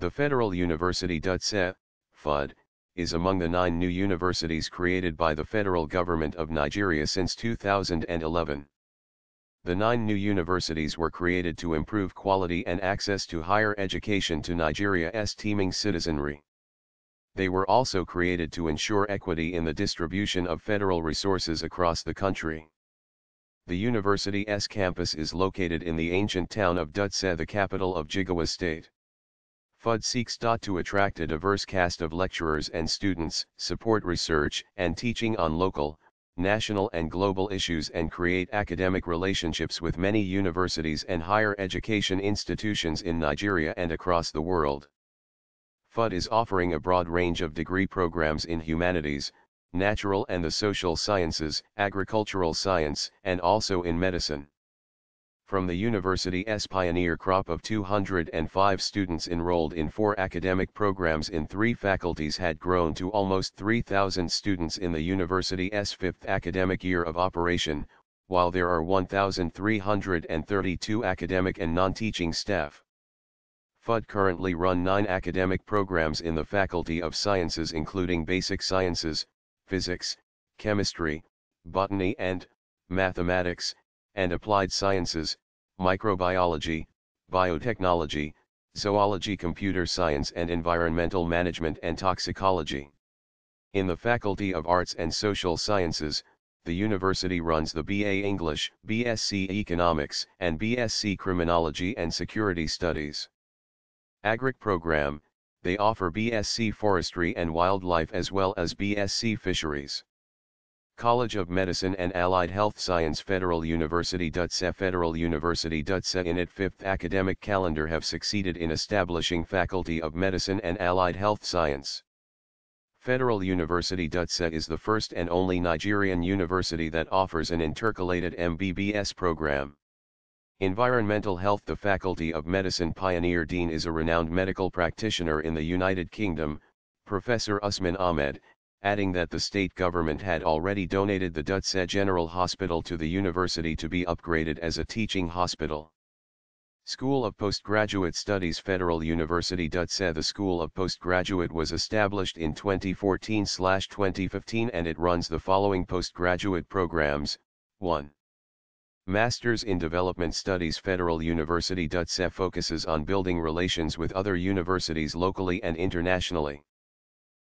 The Federal University d'Utse, FUD, is among the nine new universities created by the federal government of Nigeria since 2011. The nine new universities were created to improve quality and access to higher education to Nigeria's teeming citizenry. They were also created to ensure equity in the distribution of federal resources across the country. The university's campus is located in the ancient town of Dutse the capital of Jigawa state. FUD seeks to attract a diverse cast of lecturers and students, support research and teaching on local, national and global issues and create academic relationships with many universities and higher education institutions in Nigeria and across the world. FUD is offering a broad range of degree programs in humanities, natural and the social sciences, agricultural science and also in medicine from the university's pioneer crop of 205 students enrolled in four academic programs in three faculties had grown to almost 3,000 students in the university's fifth academic year of operation, while there are 1,332 academic and non-teaching staff. FUD currently run nine academic programs in the Faculty of Sciences including Basic Sciences, Physics, Chemistry, Botany and Mathematics, and applied sciences, microbiology, biotechnology, zoology computer science and environmental management and toxicology. In the Faculty of Arts and Social Sciences, the university runs the BA English, BSc Economics, and BSc Criminology and Security Studies. Agric program, they offer BSc Forestry and Wildlife as well as BSc Fisheries. College of Medicine and Allied Health Science Federal University DUTSE Federal University DUTSE in its fifth academic calendar have succeeded in establishing Faculty of Medicine and Allied Health Science. Federal University DUTSE is the first and only Nigerian university that offers an intercalated MBBS program. Environmental Health The Faculty of Medicine Pioneer Dean is a renowned medical practitioner in the United Kingdom, Professor Usman Ahmed, adding that the state government had already donated the Dutse General Hospital to the university to be upgraded as a teaching hospital. School of Postgraduate Studies Federal University Dutse The School of Postgraduate was established in 2014-2015 and it runs the following postgraduate programs, 1. Masters in Development Studies Federal University Dutse focuses on building relations with other universities locally and internationally.